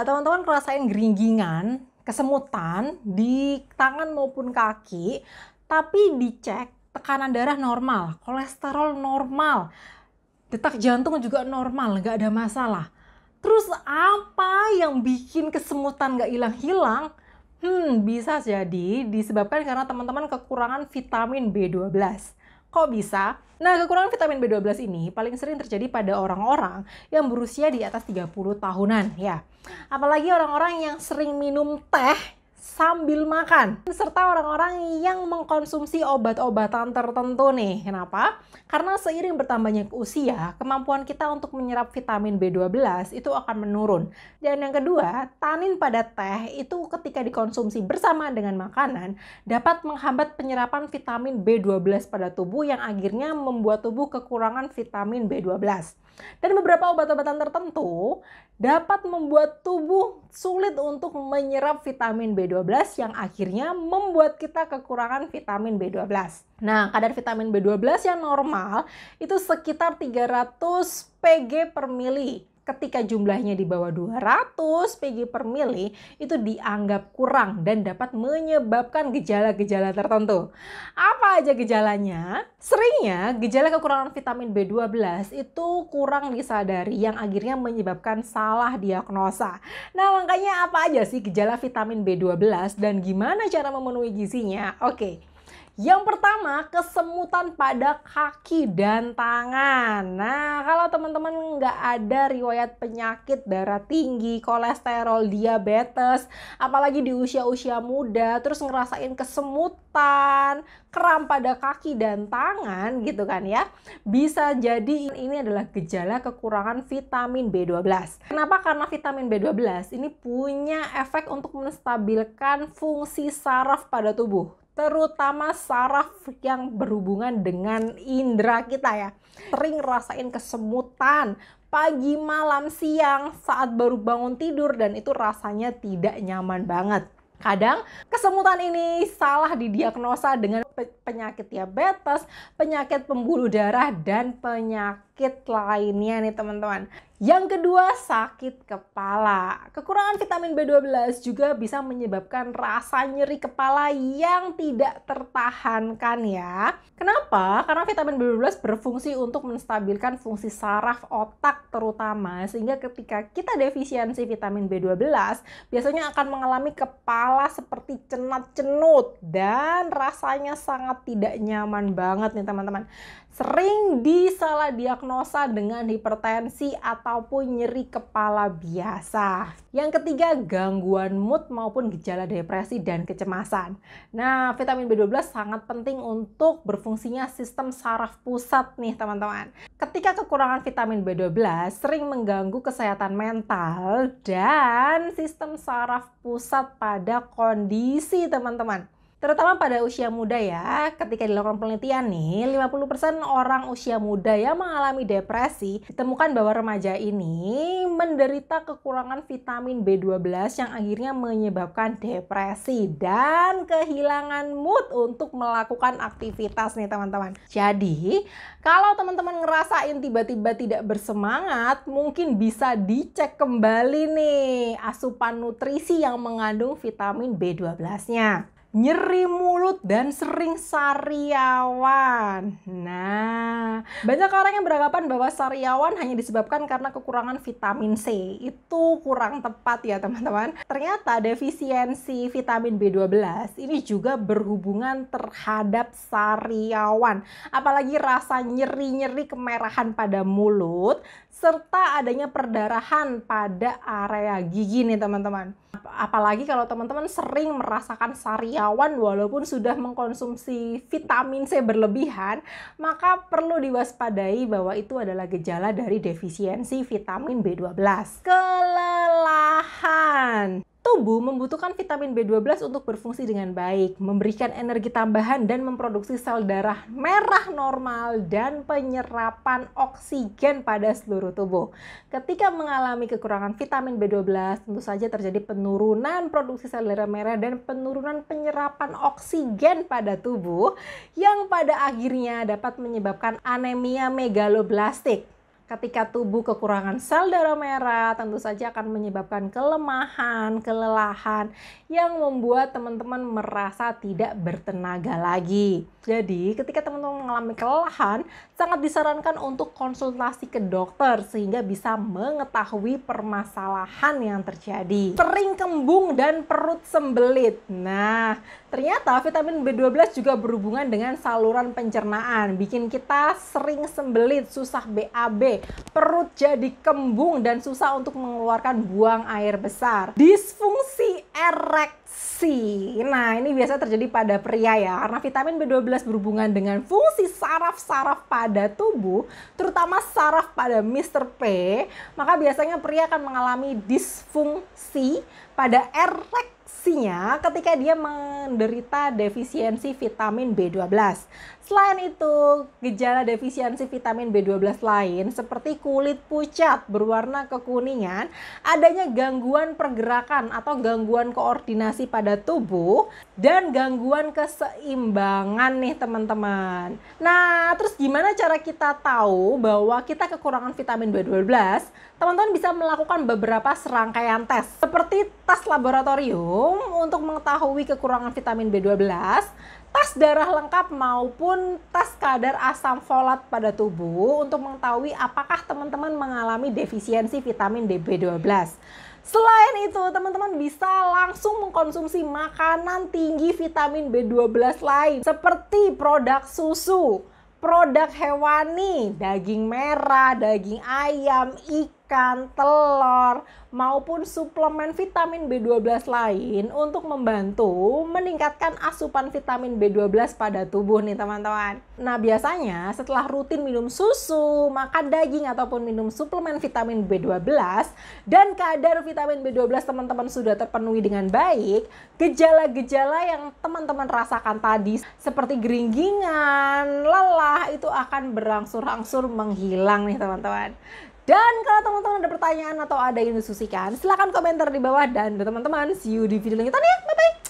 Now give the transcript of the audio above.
nggak iya, teman-teman ngerasain geringgingan, kesemutan di tangan maupun kaki, tapi dicek tekanan darah normal, kolesterol normal, detak jantung juga normal, nggak ada masalah. Terus apa yang bikin kesemutan nggak hilang-hilang? Hmm, bisa jadi disebabkan karena teman-teman kekurangan vitamin B12. Kok bisa? Nah, kekurangan vitamin B12 ini paling sering terjadi pada orang-orang yang berusia di atas 30 tahunan ya. Apalagi orang-orang yang sering minum teh sambil makan serta orang-orang yang mengkonsumsi obat-obatan tertentu nih. Kenapa? Karena seiring bertambahnya usia, kemampuan kita untuk menyerap vitamin B12 itu akan menurun. Dan yang kedua, tanin pada teh itu ketika dikonsumsi bersama dengan makanan dapat menghambat penyerapan vitamin B12 pada tubuh yang akhirnya membuat tubuh kekurangan vitamin B12. Dan beberapa obat-obatan tertentu dapat membuat tubuh sulit untuk menyerap vitamin B12 B12 yang akhirnya membuat kita kekurangan vitamin B12. Nah, kadar vitamin B12 yang normal itu sekitar 300 PG per mili ketika jumlahnya di bawah 200 PG per mili itu dianggap kurang dan dapat menyebabkan gejala-gejala tertentu. Apa aja gejalanya? Seringnya gejala kekurangan vitamin B12 itu kurang disadari yang akhirnya menyebabkan salah diagnosa. Nah, makanya apa aja sih gejala vitamin B12 dan gimana cara memenuhi gizinya? Oke, yang pertama, kesemutan pada kaki dan tangan. Nah, kalau teman-teman nggak ada riwayat penyakit darah tinggi, kolesterol, diabetes, apalagi di usia-usia muda, terus ngerasain kesemutan, kram pada kaki dan tangan gitu kan ya, bisa jadi ini adalah gejala kekurangan vitamin B12. Kenapa? Karena vitamin B12 ini punya efek untuk menstabilkan fungsi saraf pada tubuh terutama saraf yang berhubungan dengan indera kita ya. Sering rasain kesemutan pagi, malam, siang saat baru bangun tidur dan itu rasanya tidak nyaman banget. Kadang kesemutan ini salah didiagnosa dengan penyakit diabetes, penyakit pembuluh darah, dan penyakit lainnya nih teman-teman. Yang kedua, sakit kepala. Kekurangan vitamin B12 juga bisa menyebabkan rasa nyeri kepala yang tidak tertahankan ya. Kenapa? Karena vitamin B12 berfungsi untuk menstabilkan fungsi saraf otak terutama sehingga ketika kita defisiensi vitamin B12 biasanya akan mengalami kepala seperti cenat-cenut dan rasanya sangat tidak nyaman banget nih teman-teman. Sering disalah diagnosa dengan hipertensi ataupun nyeri kepala biasa. Yang ketiga, gangguan mood maupun gejala depresi dan kecemasan. Nah, vitamin B12 sangat penting untuk berfungsinya sistem saraf pusat nih teman-teman. Ketika kekurangan vitamin B12 sering mengganggu kesehatan mental dan sistem saraf pusat pada kondisi teman-teman. Terutama pada usia muda ya, ketika dilakukan penelitian nih, 50% orang usia muda yang mengalami depresi ditemukan bahwa remaja ini menderita kekurangan vitamin B12 yang akhirnya menyebabkan depresi dan kehilangan mood untuk melakukan aktivitas nih teman-teman. Jadi, kalau teman-teman ngerasain tiba-tiba tidak bersemangat, mungkin bisa dicek kembali nih asupan nutrisi yang mengandung vitamin B12-nya nyeri mulut dan sering sariawan. Nah, banyak orang yang beranggapan bahwa sariawan hanya disebabkan karena kekurangan vitamin C. Itu kurang tepat ya teman-teman. Ternyata defisiensi vitamin B12 ini juga berhubungan terhadap sariawan. Apalagi rasa nyeri-nyeri kemerahan pada mulut serta adanya perdarahan pada area gigi nih teman-teman. Apalagi kalau teman-teman sering merasakan sariawan walaupun sudah mengkonsumsi vitamin C berlebihan, maka perlu diwaspadai bahwa itu adalah gejala dari defisiensi vitamin B12. Kelelahan. Tubuh membutuhkan vitamin B12 untuk berfungsi dengan baik, memberikan energi tambahan dan memproduksi sel darah merah normal dan penyerapan oksigen pada seluruh tubuh. Ketika mengalami kekurangan vitamin B12, tentu saja terjadi penurunan produksi sel darah merah dan penurunan penyerapan oksigen pada tubuh yang pada akhirnya dapat menyebabkan anemia megaloblastik Ketika tubuh kekurangan sel darah merah, tentu saja akan menyebabkan kelemahan, kelelahan yang membuat teman-teman merasa tidak bertenaga lagi. Jadi, ketika teman-teman mengalami kelelahan, sangat disarankan untuk konsultasi ke dokter sehingga bisa mengetahui permasalahan yang terjadi. Sering kembung dan perut sembelit. Nah, ternyata vitamin B12 juga berhubungan dengan saluran pencernaan, bikin kita sering sembelit, susah BAB perut jadi kembung dan susah untuk mengeluarkan buang air besar. Disfungsi ereksi. Nah, ini biasa terjadi pada pria ya, karena vitamin B12 berhubungan dengan fungsi saraf-saraf pada tubuh, terutama saraf pada Mr. P, maka biasanya pria akan mengalami disfungsi pada ereksinya ketika dia menderita defisiensi vitamin B12. Selain itu, gejala defisiensi vitamin B12 lain seperti kulit pucat berwarna kekuningan, adanya gangguan pergerakan atau gangguan koordinasi pada tubuh, dan gangguan keseimbangan nih teman-teman. Nah, terus gimana cara kita tahu bahwa kita kekurangan vitamin B12? Teman-teman bisa melakukan beberapa serangkaian tes, seperti tes laboratorium untuk mengetahui kekurangan vitamin B12, tas darah lengkap maupun tas kadar asam folat pada tubuh untuk mengetahui apakah teman-teman mengalami defisiensi vitamin DB12. Selain itu, teman-teman bisa langsung mengkonsumsi makanan tinggi vitamin B12 lain seperti produk susu, produk hewani, daging merah, daging ayam, ikan ikan, telur, maupun suplemen vitamin B12 lain untuk membantu meningkatkan asupan vitamin B12 pada tubuh nih teman-teman. Nah biasanya setelah rutin minum susu, makan daging ataupun minum suplemen vitamin B12 dan kadar vitamin B12 teman-teman sudah terpenuhi dengan baik, gejala-gejala yang teman-teman rasakan tadi seperti geringgingan, lelah itu akan berangsur-angsur menghilang nih teman-teman. Dan kalau teman-teman ada pertanyaan atau ada yang disusikan, silahkan komentar di bawah. Dan teman-teman, see you di video lanjutan ya. Bye-bye.